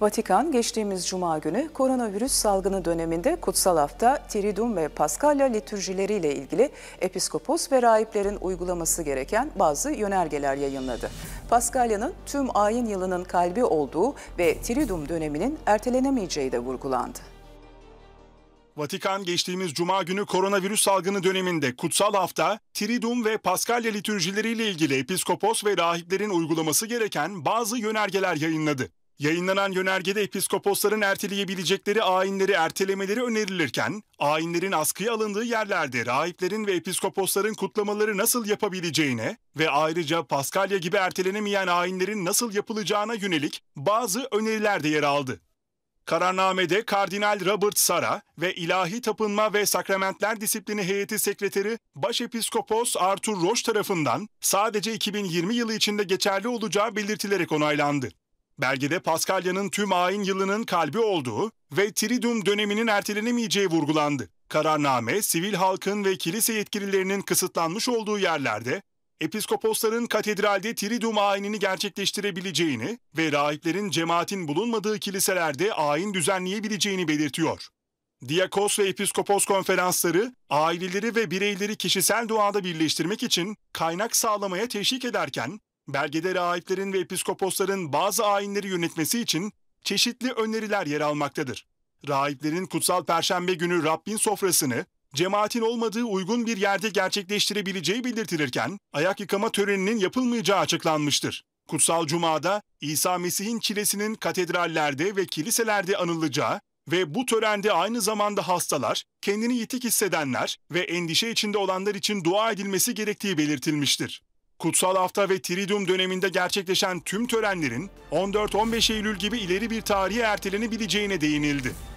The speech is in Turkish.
Vatikan geçtiğimiz cuma günü koronavirüs salgını döneminde kutsal hafta Tiridum ve Paskalya litürjileriyle ilgili episkopos ve rahiplerin uygulaması gereken bazı yönergeler yayınladı. Paskalya'nın tüm ayin yılının kalbi olduğu ve Tiridum döneminin ertelenemeyeceği de vurgulandı. Vatikan geçtiğimiz cuma günü koronavirüs salgını döneminde kutsal hafta, Tridum ve Paskalya litürjileriyle ilgili episkopos ve rahiplerin uygulaması gereken bazı yönergeler yayınladı. Yayınlanan yönergede episkoposların erteleyebilecekleri ayinleri ertelemeleri önerilirken, ayinlerin askıya alındığı yerlerde rahiplerin ve episkoposların kutlamaları nasıl yapabileceğine ve ayrıca Paskalya gibi ertelenemeyen ayinlerin nasıl yapılacağına yönelik bazı öneriler de yer aldı. Kararnamede Kardinal Robert Sara ve İlahi Tapınma ve Sakramentler Disiplini Heyeti Sekreteri Başepiskopos Arthur Roche tarafından sadece 2020 yılı içinde geçerli olacağı belirtilerek onaylandı. Belgede Paskalya'nın tüm ayin yılının kalbi olduğu ve Triduum döneminin ertelenemeyeceği vurgulandı. Kararname, sivil halkın ve kilise yetkililerinin kısıtlanmış olduğu yerlerde Episkoposların katedralde Triduum ayinini gerçekleştirebileceğini ve rahiplerin cemaatin bulunmadığı kiliselerde ayin düzenleyebileceğini belirtiyor. Diyakos ve Episkopos konferansları aileleri ve bireyleri kişisel duada birleştirmek için kaynak sağlamaya teşvik ederken Belgede rahiplerin ve episkoposların bazı ayinleri yönetmesi için çeşitli öneriler yer almaktadır. Rahiplerin kutsal perşembe günü Rabbin sofrasını cemaatin olmadığı uygun bir yerde gerçekleştirebileceği belirtilirken ayak yıkama töreninin yapılmayacağı açıklanmıştır. Kutsal Cuma'da İsa Mesih'in çilesinin katedrallerde ve kiliselerde anılacağı ve bu törende aynı zamanda hastalar, kendini yitik hissedenler ve endişe içinde olanlar için dua edilmesi gerektiği belirtilmiştir. Kutsal Hafta ve Triduum döneminde gerçekleşen tüm törenlerin 14-15 Eylül gibi ileri bir tarihe ertelenebileceğine değinildi.